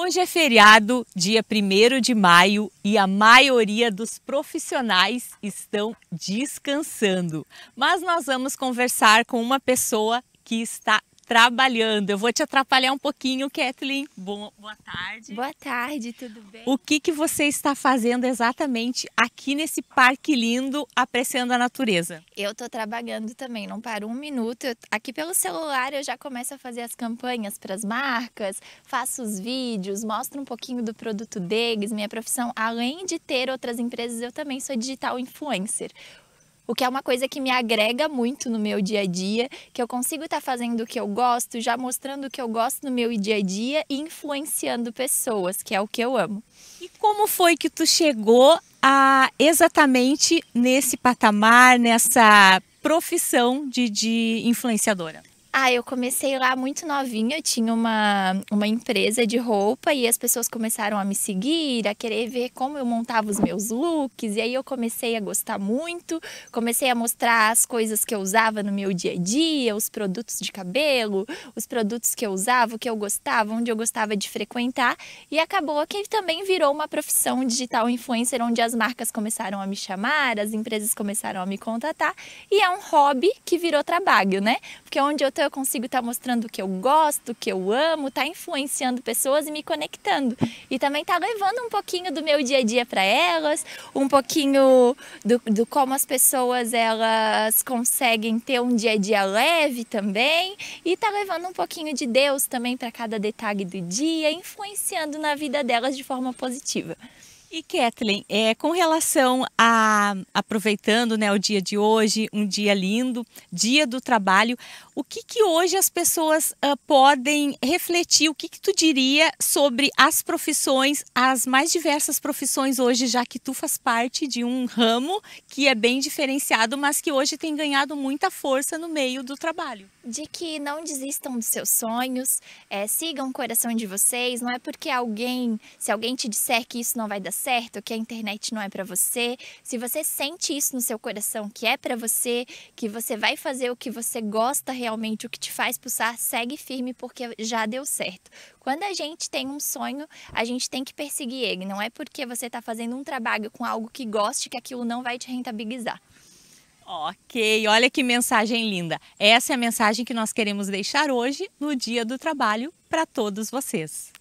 Hoje é feriado, dia 1 de maio, e a maioria dos profissionais estão descansando. Mas nós vamos conversar com uma pessoa que está trabalhando. Eu vou te atrapalhar um pouquinho, Kathleen. Boa, boa tarde. Boa tarde, tudo bem? O que, que você está fazendo exatamente aqui nesse parque lindo, apreciando a natureza? Eu estou trabalhando também, não paro um minuto. Eu, aqui pelo celular eu já começo a fazer as campanhas para as marcas, faço os vídeos, mostro um pouquinho do produto deles, minha profissão. Além de ter outras empresas, eu também sou digital influencer o que é uma coisa que me agrega muito no meu dia a dia, que eu consigo estar tá fazendo o que eu gosto, já mostrando o que eu gosto no meu dia a dia e influenciando pessoas, que é o que eu amo. E como foi que tu chegou a exatamente nesse patamar, nessa profissão de, de influenciadora? Ah, eu comecei lá muito novinha, eu tinha uma, uma empresa de roupa e as pessoas começaram a me seguir, a querer ver como eu montava os meus looks, e aí eu comecei a gostar muito, comecei a mostrar as coisas que eu usava no meu dia a dia, os produtos de cabelo, os produtos que eu usava, o que eu gostava, onde eu gostava de frequentar, e acabou que também virou uma profissão digital influencer, onde as marcas começaram a me chamar, as empresas começaram a me contatar, e é um hobby que virou trabalho, né? Porque onde eu então eu consigo estar tá mostrando o que eu gosto, o que eu amo, tá influenciando pessoas e me conectando. E também tá levando um pouquinho do meu dia a dia para elas, um pouquinho do, do como as pessoas elas conseguem ter um dia a dia leve também e tá levando um pouquinho de Deus também para cada detalhe do dia, influenciando na vida delas de forma positiva. E Kathleen, é, com relação a aproveitando né, o dia de hoje, um dia lindo, dia do trabalho, o que, que hoje as pessoas uh, podem refletir? O que, que tu diria sobre as profissões, as mais diversas profissões hoje, já que tu faz parte de um ramo que é bem diferenciado, mas que hoje tem ganhado muita força no meio do trabalho? De que não desistam dos seus sonhos, é, sigam o coração de vocês, não é porque alguém, se alguém te disser que isso não vai dar certo, que a internet não é para você, se você sente isso no seu coração que é para você, que você vai fazer o que você gosta realmente, o que te faz pulsar, segue firme porque já deu certo. Quando a gente tem um sonho, a gente tem que perseguir ele. Não é porque você está fazendo um trabalho com algo que goste que aquilo não vai te rentabilizar. Ok, olha que mensagem linda. Essa é a mensagem que nós queremos deixar hoje no Dia do Trabalho para todos vocês.